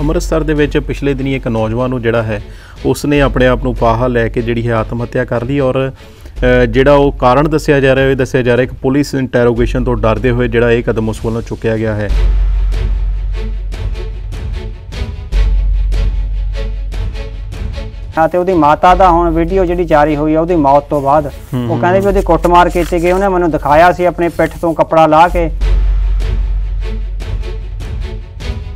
ਅੰਮ੍ਰਿਤਸਰ ਦੇ ਵਿੱਚ ਪਿਛਲੇ ਦਿਨੀ ਇੱਕ ਨੌਜਵਾਨ ਨੂੰ ਜਿਹੜਾ ਹੈ ਉਸ ਨੇ ਆਪਣੇ ਆਪ ਨੂੰ ਫਾਹਾ ਲੈ ਕੇ ਜਿਹੜੀ ਹੈ ਆਤਮ ਹੱਤਿਆ ਕਰ ਲਈ ਔਰ ਜਿਹੜਾ ਉਹ ਕਾਰਨ ਦੱਸਿਆ ਜਾ ਰਿਹਾ ਹੈ ਦੱਸਿਆ ਜਾ ਰਿਹਾ ਹੈ ਕਿ ਪੁਲਿਸ ਇੰਟਰੋਗੇਸ਼ਨ ਤੋਂ ਡਰਦੇ ਹੋਏ ਜਿਹੜਾ ਇਹ ਕਦਮ ਉਸ ਵੱਲੋਂ ਚੁੱਕਿਆ ਗਿਆ ਹੈ ਤੇ ਉਹਦੀ ਮਾਤਾ ਦਾ ਹੁਣ ਵੀਡੀਓ ਜਿਹੜੀ ਜਾਰੀ ਹੋਈ ਆ ਉਹਦੀ ਮੌਤ ਤੋਂ ਬਾਅਦ ਉਹ ਕਹਿੰਦੇ ਵੀ ਉਹਦੇ ਕੁੱਟਮਾਰ ਕੀਤੇ ਗਏ ਉਹਨੇ ਮੈਨੂੰ ਦਿਖਾਇਆ ਸੀ ਆਪਣੇ ਪਿੱਠ ਤੋਂ ਕੱਪੜਾ ਲਾ ਕੇ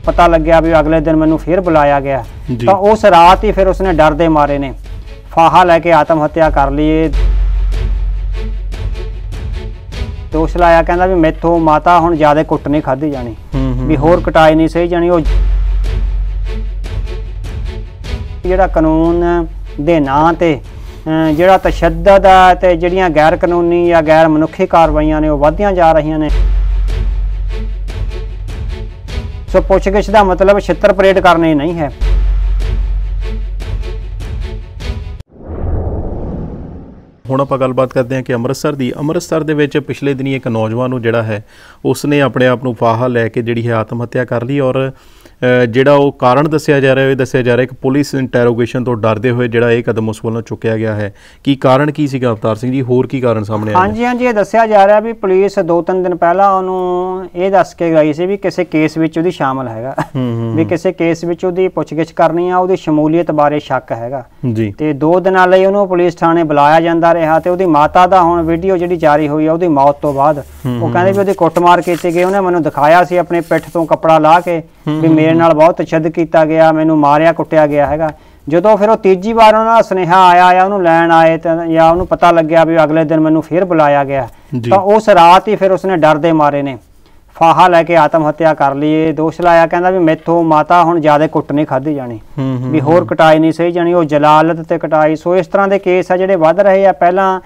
ਪਤਾ ਲੱਗਿਆ ਵੀ ਅਗਲੇ ਦਿਨ ਮੈਨੂੰ ਫੇਰ ਬੁਲਾਇਆ ਗਿਆ ਤਾਂ ਉਸ ਰਾਤ ਹੀ ਫਿਰ ਉਸਨੇ ਡਰ ਦੇ ਮਾਰੇ ਨੇ ਫਾਹਾ ਲੈ ਕੇ ਆਤਮ ਹੱਤਿਆ ਕਰ ਲਈਏ ਦੋਸ਼ ਲਾਇਆ ਕਹਿੰਦਾ ਵੀ ਮੈਥੋਂ ਮਾਤਾ ਹੁਣ ਜ਼ਿਆਦਾ ਕੁੱਟ ਨਹੀਂ ਖਾਦੀ ਜਾਣੀ ਵੀ ਹੋਰ ਕਟਾਈ ਨਹੀਂ ਸਹੀ ਜਾਣੀ ਉਹ ਜਿਹੜਾ ਕਾਨੂੰਨ ਦੇ ਨਾਂ ਤੇ ਜਿਹੜਾ ਤਸ਼ੱਦਦ ਆ ਤੇ ਜਿਹੜੀਆਂ ਗੈਰ ਕਾਨੂੰਨੀ ਜਾਂ ਗੈਰ ਮਨੁੱਖੀ ਕਾਰਵਾਈਆਂ ਨੇ ਉਹ ਵਧਦੀਆਂ ਜਾ ਰਹੀਆਂ ਨੇ ਸੋ ਪੁੱਛਗਿੱਛ ਦਾ ਮਤਲਬ ਛਿੱਤਰ ਪਰੇਡ ਕਰਨੇ ਨਹੀਂ ਹੈ ਹੁਣ ਆਪਾਂ ਗੱਲਬਾਤ ਕਰਦੇ ਹਾਂ ਕਿ ਅੰਮ੍ਰਿਤਸਰ ਦੀ ਅੰਮ੍ਰਿਤਸਰ ਦੇ ਵਿੱਚ ਪਿਛਲੇ ਦਿਨੀ ਇੱਕ ਨੌਜਵਾਨ ਨੂੰ ਜਿਹੜਾ ਹੈ ਉਸਨੇ ਆਪਣੇ ਆਪ ਨੂੰ ਫਾਹਾ ਲੈ ਕੇ ਜਿਹੜੀ ਹੈ ਆਤਮ ਹੱਤਿਆ ਕਰ ਲਈ ਔਰ ਜਿਹੜਾ ਉਹ ਕਾਰਨ ਦੱਸਿਆ ਜਾ ਰਿਹਾ ਹੈ ਦੱਸਿਆ ਜਾ ਰਿਹਾ ਹੈ ਕਿ ਪੁਲਿਸ ਇੰਟਰੋਗੇਸ਼ਨ ਤੋਂ ਡਰਦੇ ਹੋਏ ਜਿਹੜਾ ਇਹ ਕਦਮ ਉਸ ਵੱਲੋਂ ਚੁੱਕਿਆ ਗਿਆ ਹੈ ਕੀ ਕਾਰਨ ਕੀ ਸੀਗਾ ਅਵਤਾਰ ਸਿੰਘ ਜੀ ਹੋਰ ਕੀ ਕਾਰਨ ਸਾਹਮਣੇ ਆਇਆ ਹਾਂਜੀ ਹਾਂਜੀ ਇਹ ਦੱਸਿਆ ਜਾ ਰਿਹਾ ਵੀ ਪੁਲਿਸ 2-3 ਦਿਨ ਪਹਿਲਾਂ ਉਹਨੂੰ ਇਹ ਦੱਸ ਕੇ ਗਈ ਸੀ ਵੀ ਕਿਸੇ ਕੇਸ ਵਿੱਚ ਉਹਦੀ ਸ਼ਾਮਲ ਹੈਗਾ ਵੀ ਕਿਸੇ ਕੇਸ ਵਿੱਚ ਉਹਦੀ ਪੁੱਛਗਿੱਛ ਕਰਨੀ ਆ ਉਹਦੀ ਸ਼ਮੂਲੀਅਤ ਬਾਰੇ ਸ਼ੱਕ ਹੈਗਾ ਜੀ ਤੇ 2 ਦਿਨਾਂ ਲਈ ਉਹਨੂੰ ਪੁਲਿਸ ਥਾਣੇ ਬੁਲਾਇਆ ਜਾਂਦਾ ਰਿਹਾ ਤੇ ਉਹਦੀ ਮਾਤਾ ਦਾ ਹੁਣ ਵੀਡੀਓ ਜਿਹੜੀ ਜਾਰੀ ਹੋਈ ਆ ਉਹਦੀ ਮੌਤ ਤੋਂ ਬਾਅਦ ਉਹ ਕਹਿੰਦੇ ਵੀ ਉਹਦੀ ਕੁੱਟਮਾਰ ਕੀਤੀ ਗਈ ਉਹਨੇ ਮੈਨੂੰ ਦਿਖਾਇਆ ਸੀ ਆਪਣੇ ਪਿੱਠ ਤੋਂ ਕੱਪੜਾ ਲਾ ਕੇ ਵੀ ਮੇਰੇ ਨਾਲ ਬਹੁਤ ਛੱਦ ਕੀਤਾ ਗਿਆ ਮੈਨੂੰ ਮਾਰਿਆ ਕੁੱਟਿਆ ਗਿਆ ਹੈਗਾ ਜਦੋਂ ਫਿਰ ਉਹ ਤੀਜੀ ਵਾਰ ਉਹਨਾਂ ਦਾ ਸੁਨੇਹਾ ਆਇਆ ਆ ਉਹਨੂੰ ਲੈਣ ਆਏ ਤਾਂ ਜਾਂ ਉਹਨੂੰ ਪਤਾ ਲੱਗਿਆ ਵੀ ਅਗਲੇ ਦਿਨ ਮੈਨੂੰ ਫੇਰ ਬੁਲਾਇਆ ਗਿਆ ਤਾਂ ਉਸ ਰਾਤ ਹੀ ਫਿਰ ਉਸਨੇ ਡਰ ਦੇ ਮਾਰੇ ਨੇ ਫਾਹਾ ਲੈ ਕੇ ਆਤਮ ਹੱਤਿਆ ਕਰ ਲਈਏ ਦੋਸ਼ ਲਾਇਆ ਕਹਿੰਦਾ ਵੀ ਮੈਥੋਂ ਮਾਤਾ ਹੁਣ ਜਿਆਦਾ ਕੁੱਟ ਨਹੀਂ ਖਾਧੀ ਜਾਣੀ ਵੀ ਹੋਰ ਕਟਾਈ ਨਹੀਂ ਸਹੀ ਜਾਣੀ ਉਹ ਜਲਾਲਤ ਤੇ ਕਟਾਈ ਸੋ ਇਸ ਤਰ੍ਹਾਂ ਦੇ ਕੇਸ ਆ ਜਿਹੜੇ ਵੱਧ ਰਹੇ ਆ ਪਹਿਲਾਂ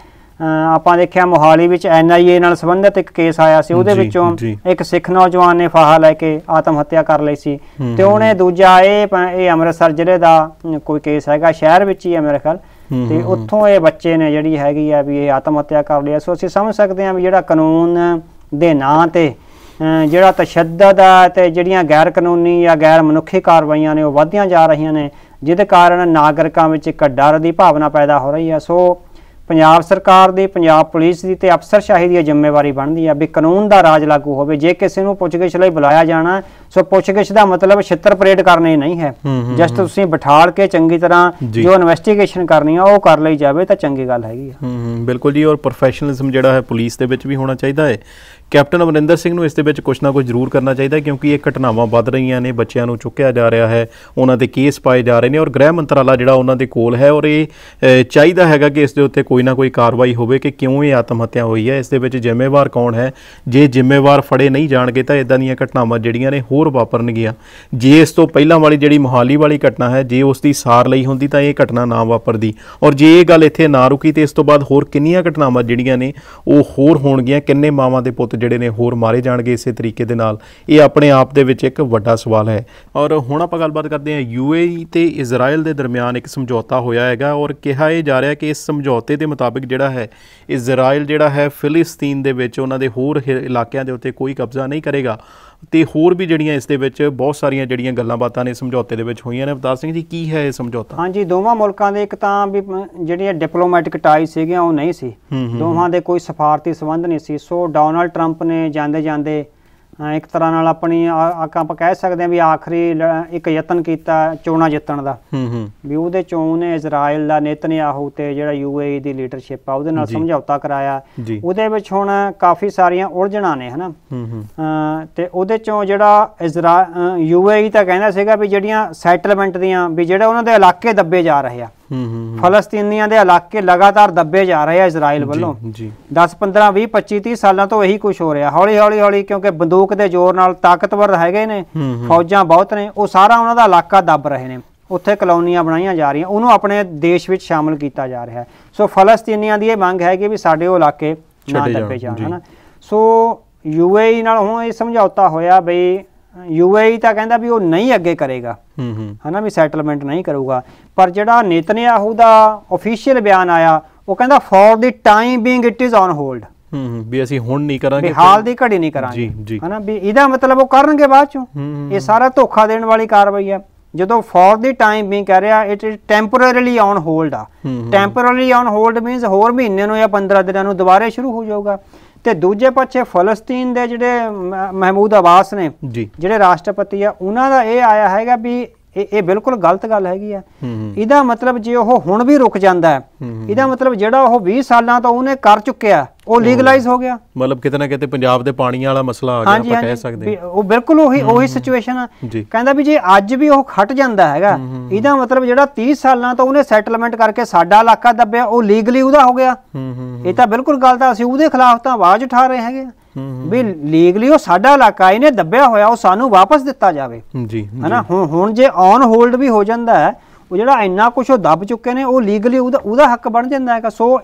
ਆਪਾਂ ਦੇਖਿਆ ਮੋਹਾਲੀ ਵਿੱਚ ਐਨਆਈਏ ਨਾਲ ਸੰਬੰਧਿਤ ਇੱਕ ਕੇਸ ਆਇਆ ਸੀ ਉਹਦੇ ਵਿੱਚੋਂ ਇੱਕ ਸਿੱਖ ਨੌਜਵਾਨ ਨੇ ਫਾਹਾ ਲੈ ਕੇ ਆਤਮ ਹੱਤਿਆ ਕਰ ਲਈ ਸੀ ਤੇ ਉਹਨੇ ਦੂਜਾ ਇਹ ਇਹ ਅੰਮ੍ਰਿਤਸਰ ਜ਼ਿਲ੍ਹੇ ਦਾ ਕੋਈ ਕੇਸ ਹੈਗਾ ਸ਼ਹਿਰ ਵਿੱਚ ਹੀ ਹੈ ਮੇਰੇ ਖਿਆਲ ਤੇ ਉੱਥੋਂ ਇਹ ਬੱਚੇ ਨੇ ਜਿਹੜੀ ਹੈਗੀ ਆ ਵੀ ਇਹ ਆਤਮ ਹੱਤਿਆ ਕਰ ਲਿਆ ਸੋ ਅਸੀਂ ਸਮਝ ਸਕਦੇ ਹਾਂ ਵੀ ਜਿਹੜਾ ਕਾਨੂੰਨ ਦੇ ਨਾਂ ਤੇ ਜਿਹੜਾ ਤਸ਼ੱਦਦ ਹੈ ਤੇ ਜਿਹੜੀਆਂ ਗੈਰ ਕਾਨੂੰਨੀ ਜਾਂ ਗੈਰ ਮਨੁੱਖੀ ਕਾਰਵਾਈਆਂ ਨੇ ਉਹ ਵਧਦੀਆਂ ਜਾ ਰਹੀਆਂ ਨੇ ਜਿਹਦੇ ਕਾਰਨ ਨਾਗਰਿਕਾਂ ਵਿੱਚ ਇੱਕ ਡਰ ਦੀ ਭਾਵਨਾ ਪੈਦਾ ਹੋ ਰਹੀ ਹੈ ਸੋ ਪੰਜਾਬ ਸਰਕਾਰ ਦੀ ਪੰਜਾਬ ਪੁਲਿਸ ਦੀ ਤੇ ਅਫਸਰਸ਼ਾਹੀ ਦੀ ਜ਼ਿੰਮੇਵਾਰੀ ਬਣਦੀ ਹੈ ਵੀ ਕਾਨੂੰਨ ਦਾ ਰਾਜ ਲਾਗੂ ਹੋਵੇ ਜੇ ਕਿਸੇ ਨੂੰ ਪੁੱਛਗਿਛ ਲਈ ਬੁਲਾਇਆ ਜਾਣਾ ਸੋ ਪੁੱਛਗਿਛ ਦਾ ਮਤਲਬ ਛਿੱਤਰ ਪਰੇਡ ਕਰਨੀ ਨਹੀਂ ਹੈ ਜਸਟ ਤੁਸੀਂ ਬਿਠਾਲ ਕੇ ਚੰਗੀ ਤਰ੍ਹਾਂ ਜੋ ਇਨਵੈਸਟੀਗੇਸ਼ਨ ਕਰਨੀ ਆ ਉਹ ਕਰ ਲਈ ਜਾਵੇ ਤਾਂ ਚੰਗੀ ਗੱਲ ਹੈਗੀ ਆ ਬਿਲਕੁਲ ਜੀ ਔਰ ਪ੍ਰੋਫੈਸ਼ਨਲਿਜ਼ਮ ਜਿਹੜਾ ਹੈ ਪੁਲਿਸ ਦੇ ਵਿੱਚ ਵੀ ਹੋਣਾ ਚਾਹੀਦਾ ਹੈ ਕੈਪਟਨ ਅਮਰਿੰਦਰ ਸਿੰਘ ਨੂੰ ਇਸ ਦੇ ਵਿੱਚ ਕੁਝ ਨਾ ਕੁਝ ਜ਼ਰੂਰ ਕਰਨਾ ਚਾਹੀਦਾ ਕਿਉਂਕਿ ਇਹ ਘਟਨਾਵਾਂ ਵੱਧ ਰਹੀਆਂ ਨੇ ਬੱਚਿਆਂ ਨੂੰ ਚੁੱਕਿਆ ਜਾ ਰਿਹਾ ਹੈ ਉਹਨਾਂ ਦੇ ਕੇਸ ਪਾਏ ਜਾ ਰਹੇ ਨੇ ਔਰ ਗ੍ਰਹਿ ਮੰਤਰਾਲਾ ਜਿਹੜਾ ਉਹਨਾਂ ਦੇ ਕੋਲ ਹੈ ਔਰ ਇਹ ਚਾਹੀਦਾ ਹੈਗਾ ਕਿ ਇਸ ਦੇ ਉੱਤੇ ਕੋਈ ਨਾ ਕੋਈ ਕਾਰਵਾਈ ਹੋਵੇ ਕਿ ਕਿਉਂ ਇਹ ਆਤਮ ਹੱਤਿਆ ਹੋਈ ਹੈ ਇਸ ਦੇ ਵਿੱਚ ਜ਼ਿੰਮੇਵਾਰ ਕੌਣ ਹੈ ਜੇ ਜ਼ਿੰਮੇਵਾਰ ਫੜੇ ਨਹੀਂ ਜਾਣਗੇ ਤਾਂ ਇਦਾਂ ਦੀਆਂ ਘਟਨਾਵਾਂ ਜਿਹੜੀਆਂ ਨੇ ਹੋਰ ਵਾਪਰਨਗੀਆਂ ਜੇ ਇਸ ਤੋਂ ਪਹਿਲਾਂ ਵਾਲੀ ਜਿਹੜੀ ਮੋਹਾਲੀ ਵਾਲੀ ਘਟਨਾ ਹੈ ਜੇ ਉਸ ਦੀ ਸਾਰ ਲਈ ਹੁੰਦੀ ਤਾਂ ਇਹ ਘਟਨਾ ਨਾ ਵਾਪਰਦੀ ਔਰ ਜੇ ਇਹ ਗੱਲ ਇੱਥੇ ਨਾ ਰੁਕੀ ਤੇ ਇਸ ਤੋਂ ਬਾਅਦ ਹੋਰ ਕਿੰਨੀਆਂ ਘਟਨਾਵਾਂ ਜਿਹੜੀਆਂ ਨੇ ਉਹ ਹੋਰ ਹੋਣਗੀਆਂ ਕਿੰਨੇ ਮਾਵਾਂ ਦੇ ਪੁੱਤ ਜਿਹੜੇ ਨੇ ਹੋਰ ਮਾਰੇ ਜਾਣਗੇ ਇਸੇ ਤਰੀਕੇ ਦੇ ਨਾਲ ਇਹ ਆਪਣੇ ਆਪ ਦੇ ਵਿੱਚ ਇੱਕ ਵੱਡਾ ਸਵਾਲ ਹੈ ਔਰ ਹੁਣ ਆਪਾਂ ਗੱਲਬਾਤ ਕਰਦੇ ਹਾਂ ਯੂਏਈ ਤੇ ਇਜ਼ਰਾਈਲ ਦੇ ਦਰਮਿਆਨ ਇੱਕ ਸਮਝੌਤਾ ਹੋਇਆ ਹੈਗਾ ਔਰ ਕਿਹਾ ਇਹ ਜਾ ਰਿਹਾ ਕਿ ਇਸ ਸਮਝੌਤੇ ਦੇ ਮੁਤਾਬਿਕ ਜਿਹੜਾ ਹੈ ਇਜ਼ਰਾਈਲ ਜਿਹੜਾ ਹੈ ਫਿਲਿਸਤੀਨ ਦੇ ਵਿੱਚ ਉਹਨਾਂ ਦੇ ਹੋਰ ਇਲਾਕਿਆਂ ਦੇ ਉੱਤੇ ਕੋਈ ਕਬਜ਼ਾ ਨਹੀਂ ਕਰੇਗਾ ਤੇ ਹੋਰ ਵੀ ਜਿਹੜੀਆਂ ਇਸ ਦੇ ਵਿੱਚ ਬਹੁਤ ਸਾਰੀਆਂ ਜਿਹੜੀਆਂ ਗੱਲਾਂ ਬਾਤਾਂ ਨੇ ਸਮਝੌਤੇ ਦੇ ਵਿੱਚ ਹੋਈਆਂ ਨੇ ਅਵਤਾਰ ਸਿੰਘ ਜੀ ਕੀ ਹੈ ਇਹ ਸਮਝੌਤਾ ਹਾਂਜੀ ਦੋਵਾਂ ਮੁਲਕਾਂ ਦੇ ਇੱਕ ਤਾਂ ਵੀ ਜਿਹੜੀਆਂ ਡਿਪਲੋਮੈਟਿਕ ਟਾਈ ਸੀਗੀਆਂ ਉਹ ਨਹੀਂ ਸੀ ਦੋਵਾਂ ਦੇ ਕੋਈ ਸਫਾਰਤੀ ਸੰਬੰਧ ਨਹੀਂ ਸੀ ਸੋ ਡੋਨਲਡ ਟਰੰਪ ਨੇ ਜਾਂਦੇ ਜਾਂਦੇ ਇੱਕ ਤਰ੍ਹਾਂ ਨਾਲ ਆਪਣੀ ਆਕਾ ਆਪਾਂ ਕਹਿ ਸਕਦੇ ਆ ਵੀ ਆਖਰੀ ਇੱਕ ਯਤਨ ਕੀਤਾ ਚੋਣਾ ਜਿੱਤਣ ਦਾ ਹੂੰ ਹੂੰ ਵੀ ਉਹਦੇ ਚੋਂ ਨੇ ਇਜ਼ਰਾਈਲ ਦਾ ਨੇਤਨਯਾਹੂ ਤੇ ਜਿਹੜਾ ਯੂਏਈ ਦੀ ਲੀਡਰਸ਼ਿਪ ਆ ਉਹਦੇ ਨਾਲ ਸਮਝੌਤਾ ਕਰਾਇਆ ਉਹਦੇ ਵਿੱਚ ਹੁਣ ਕਾਫੀ ਸਾਰੀਆਂ ਉਲਝਣਾਂ ਨੇ ਹਨਾ ਹੂੰ ਹੂੰ ਤੇ ਉਹਦੇ ਚੋਂ ਜਿਹੜਾ ਇਜ਼ਰਾਈਲ ਯੂਏਈ ਤਾਂ ਕਹਿੰਦਾ ਸੀਗਾ ਵੀ ਜਿਹੜੀਆਂ ਸੈਟਲਮੈਂਟ ਦੀਆਂ ਵੀ ਜਿਹੜਾ ਉਹਨਾਂ ਦੇ ਇਲਾਕੇ ਦੱਬੇ ਜਾ ਰਹੇ ਆ ਫਲਸਤੀਨੀਆਂ ਦੇ ਇਲਾਕੇ ਲਗਾਤਾਰ ਦੱਬੇ ਜਾ ਰਹੇ ਆ ਇਜ਼ਰਾਈਲ ਵੱਲੋਂ ਜੀ 10 15 20 25 30 ਸਾਲਾਂ ਤੋਂ ਇਹੀ ਕੁਝ ਹੋ ਰਿਹਾ ਹੌਲੀ ਹੌਲੀ ਹੌਲੀ ਕਿਉਂਕਿ ਬੰਦੂਕ ਦੇ ਜ਼ੋਰ ਨਾਲ ਤਾਕਤਵਰ ਹੈਗੇ ਨੇ ਫੌਜਾਂ ਬਹੁਤ ਨੇ ਉਹ ਸਾਰਾ ਉਹਨਾਂ ਦਾ ਇਲਾਕਾ ਦੱਬ ਰਹੇ ਨੇ ਉੱਥੇ ਕਲੋਨੀਆਂ ਬਣਾਈਆਂ ਜਾ ਰਹੀਆਂ ਉਹਨੂੰ ਆਪਣੇ ਦੇਸ਼ ਵਿੱਚ ਸ਼ਾਮਲ ਕੀਤਾ ਜਾ ਰਿਹਾ ਸੋ ਫਲਸਤੀਨੀਆਂ ਦੀ ਇਹ ਮੰਗ ਹੈ ਕਿ ਵੀ ਸਾਡੇ ਉਹ ਇਲਾਕੇ ਨਾ ਦੱਬੇ ਜਾਣ ਹਨਾ ਸੋ ਯੂਏਈ ਨਾਲ ਹੁਣ ਇਹ ਸਮਝੌਤਾ ਹੋਇਆ ਬਈ ਯੂਏਈ ਤਾਂ ਕਹਿੰਦਾ ਵੀ ਉਹ ਨਹੀਂ ਅੱਗੇ ਕਰੇਗਾ ਹੂੰ ਹੂੰ ਹਨਾ ਵੀ ਸੈਟਲਮੈਂਟ ਨਹੀਂ ਕਰੂਗਾ ਪਰ ਜਿਹੜਾ ਨੇਤਨਯਾਹੂ ਦਾ ਅਫੀਸ਼ੀਅਲ ਬਿਆਨ ਆਇਆ ਉਹ ਕਹਿੰਦਾ for the time being it is on hold ਹੂੰ ਹੂੰ ਵੀ ਅਸੀਂ ਹੁਣ ਨਹੀਂ ਕਰਾਂਗੇ ਹਾਲ ਦੀ ਘੜੀ ਨਹੀਂ ਕਰਾਂਗੇ ਹਨਾ ਵੀ ਇਹਦਾ ਮਤਲਬ ਉਹ ਕਰਨਗੇ ਬਾਅਦ ਚੋਂ ਇਹ ਸਾਰਾ ਧੋਖਾ ਦੇਣ ਵਾਲੀ ਕਾਰਵਾਈ ਆ ਜਦੋਂ ਫॉर ਦੀ ਟਾਈਮ ਵੀ ਕਹਿ ਰਿਹਾ it is temporarily on hold ਆ ਟੈਂਪੋਰਰੀਲੀ ਔਨ ਹੋਲਡ ਮੀਨਸ ਹੋਰ ਮਹੀਨੇ ਨੂੰ ਜਾਂ 15 ਦਿਨਾਂ ਨੂੰ ਦੁਬਾਰਾ ਸ਼ੁਰੂ ਹੋ ਜਾਊਗਾ ਤੇ ਦੂਜੇ ਪਾਸੇ ਫਲਸਤੀਨ ਦੇ ਜਿਹੜੇ ਮਹਿਮੂਦ ਅਬਾਸ ਨੇ ਜਿਹੜੇ ਰਾਸ਼ਟਰਪਤੀ ਆ ਉਹਨਾਂ ਦਾ ਇਹ ਆਇਆ ਹੈਗਾ ਵੀ ਇਹ ਇਹ ਬਿਲਕੁਲ ਗਲਤ ਗੱਲ ਹੈਗੀ ਆ ਇਹਦਾ ਮਤਲਬ ਜੇ ਉਹ ਹੁਣ ਵੀ ਰੁਕ ਜਾਂਦਾ ਹੈ ਇਹਦਾ ਮਤਲਬ ਜਿਹੜਾ ਉਹ 20 ਸਾਲਾਂ ਤੋਂ ਉਹਨੇ ਕਰ ਚੁੱਕਿਆ ਉਹ ਲੀਗਲਾਈਜ਼ ਹੋ ਗਿਆ ਮਤਲਬ ਕਿਤੇ ਨਾ ਕਿਤੇ ਪੰਜਾਬ ਦੇ ਪਾਣੀ ਵਾਲਾ ਮਸਲਾ ਆ ਗਿਆ ਆਪਾਂ ਕਹਿ ਸਕਦੇ ਹਾਂ ਉਹ ਬਿਲਕੁਲ ਉਹੀ ਉਹੀ ਸਿਚੁਏਸ਼ਨ ਆ ਕਹਿੰਦਾ ਵੀ ਜੇ ਅੱਜ ਵੀ ਉਹ ਖਟ ਜਾਂਦਾ ਹੈਗਾ ਇਹਦਾ ਮਤਲਬ ਜਿਹੜਾ 30 ਸਾਲਾਂ ਤੋਂ ਉਹਨੇ ਸੈਟਲਮੈਂਟ ਕਰਕੇ ਸਾਡਾ ਇਲਾਕਾ ਦੱਬਿਆ ਉਹ ਲੀਗਲੀ ਉਹਦਾ ਹੋ ਗਿਆ ਇਹ ਤਾਂ ਬਿਲਕੁਲ ਗਲਤ ਆ ਅਸੀਂ ਉਹਦੇ ਖਿਲਾਫ ਤਾਂ ਆਵਾਜ਼ ਉਠਾ ਰਹੇ ਹੈਗੇ ਵੀ ਲੀਗਲੀ ਉਹ ਸਾਡਾ ਇਲਾਕਾ ਇਹਨੇ ਦੱਬਿਆ ਹੋਇਆ ਉਹ ਸਾਨੂੰ ਵਾਪਸ ਦਿੱਤਾ ਜਾਵੇ ਜੀ ਹਨਾ ਹੁਣ ਜੇ ਔਨ ਹੋਲਡ ਵੀ ਹੋ ਜਾਂਦਾ ਹੈ ਉਹ ਜਿਹੜਾ ਇੰਨਾ ਕੁਝ ਉਹ ਦੱਬ ਚੁੱਕੇ ਨੇ ਉਹ ਲੀਗਲੀ ਉਹਦਾ ਉਹਦਾ ਹੱਕ ਬਣ ਜਾਂਦਾ ਹੈਗਾ ਸੋ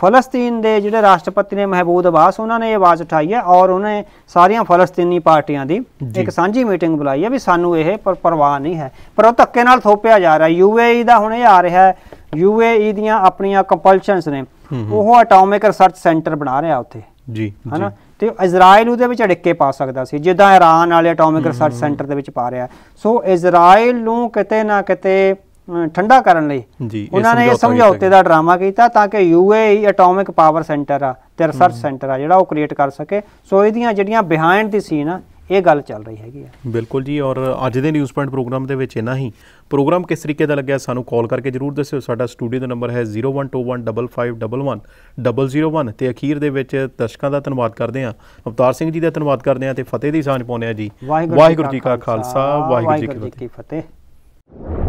ਫਲਸਤੀਨ ਦੇ ਜਿਹੜੇ ਰਾਸ਼ਟਰਪਤੀ ਨੇ ਮਹਿਬੂਦ ਅਬਾਸ ਉਹਨਾਂ ਨੇ ਇਹ ਆਵਾਜ਼ ਉਠਾਈ ਹੈ ਔਰ ਉਹਨੇ ਸਾਰੀਆਂ ਫਲਸਤੀਨੀ ਪਾਰਟੀਆਂ ਦੀ ਇੱਕ ਸਾਂਝੀ ਮੀਟਿੰਗ ਬੁਲਾਈ ਹੈ ਵੀ ਸਾਨੂੰ ਇਹ ਪਰਵਾਹ ਨਹੀਂ ਹੈ ਪਰ ਉਹ ਧੱਕੇ ਨਾਲ ਥੋਪਿਆ ਜਾ ਰਿਹਾ ਯੂਏਈ ਦਾ ਹੁਣ ਇਹ ਆ ਰਿਹਾ ਹੈ ਯੂਏਈ ਦੀਆਂ ਆਪਣੀਆਂ ਕੰਪਲਸ਼ਨਸ ਨੇ ਉਹ ਐਟੋਮਿਕ ਰਿਸਰਚ ਸੈਂਟਰ ਬਣਾ ਰਿਹਾ ਉੱਥੇ ਜੀ ਹਨਾ ਤੇ ਇਜ਼ਰਾਈਲ ਉਹਦੇ ਵਿੱਚ ਅੜਿੱਕੇ ਪਾ ਸਕਦਾ ਸੀ ਜਿੱਦਾਂ ਇਰਾਨ ਵਾਲੇ ਐਟੋਮਿਕ ਰਿਸਰਚ ਸੈਂਟਰ ਦੇ ਵਿੱਚ ਪਾ ਰਿਹਾ ਸੋ ਇਜ਼ਰਾਈਲ ਨੂੰ ਕਿਤੇ ਨਾ ਕਿਤੇ ਠੰਡਾ ਕਰਨ ਲਈ ਉਹਨਾਂ ਨੇ ਇਹ ਸਮਝੌਤੇ ਦਾ ਡਰਾਮਾ ਕੀਤਾ ਤਾਂ ਕਿ ਯੂਏਈ ਐਟੋਮਿਕ ਪਾਵਰ ਸੈਂਟਰ ਆ ਤੇ ਰਿਸਰਚ ਸੈਂਟਰ ਆ ਜਿਹੜਾ ਉਹ ਕ੍ਰੀਏਟ ਕਰ ਸਕੇ ਸੋ ਇਹਦੀਆਂ ਜਿਹੜੀਆਂ ਬਿਹਾਈਂਡ ਦੀ ਸੀਨ ਆ ਇਹ ਗੱਲ ਚੱਲ ਰਹੀ ਹੈਗੀ ਆ ਬਿਲਕੁਲ ਜੀ ਔਰ ਅੱਜ ਦੇ ਨਿਊਜ਼ ਪੁਆਇੰਟ ਪ੍ਰੋਗਰਾਮ ਦੇ ਵਿੱਚ ਇਨਾ ਹੀ ਪ੍ਰੋਗਰਾਮ ਕਿਸ ਤਰੀਕੇ ਦਾ ਲੱਗਿਆ ਸਾਨੂੰ ਕਾਲ ਕਰਕੇ ਜਰੂਰ ਦੱਸਿਓ ਸਾਡਾ ਸਟੂਡੀਓ ਦਾ ਨੰਬਰ ਹੈ 01215511001 ਤੇ ਅਖੀਰ ਦੇ ਵਿੱਚ ਦਰਸ਼ਕਾਂ ਦਾ ਧੰਨਵਾਦ ਕਰਦੇ ਆਂ ਅਵਤਾਰ ਸਿੰਘ ਜੀ ਦਾ ਧੰਨਵਾਦ ਕਰਦੇ ਆਂ ਤੇ ਫਤਿਹ ਦੀ ਸਾਂਝ ਪਾਉਂਦੇ ਆਂ ਜੀ ਵਾਹਿਗੁਰੂ ਜੀ ਕਾ ਖਾਲਸਾ ਵਾਹਿਗੁਰੂ ਜੀ ਕੀ ਫਤਿਹ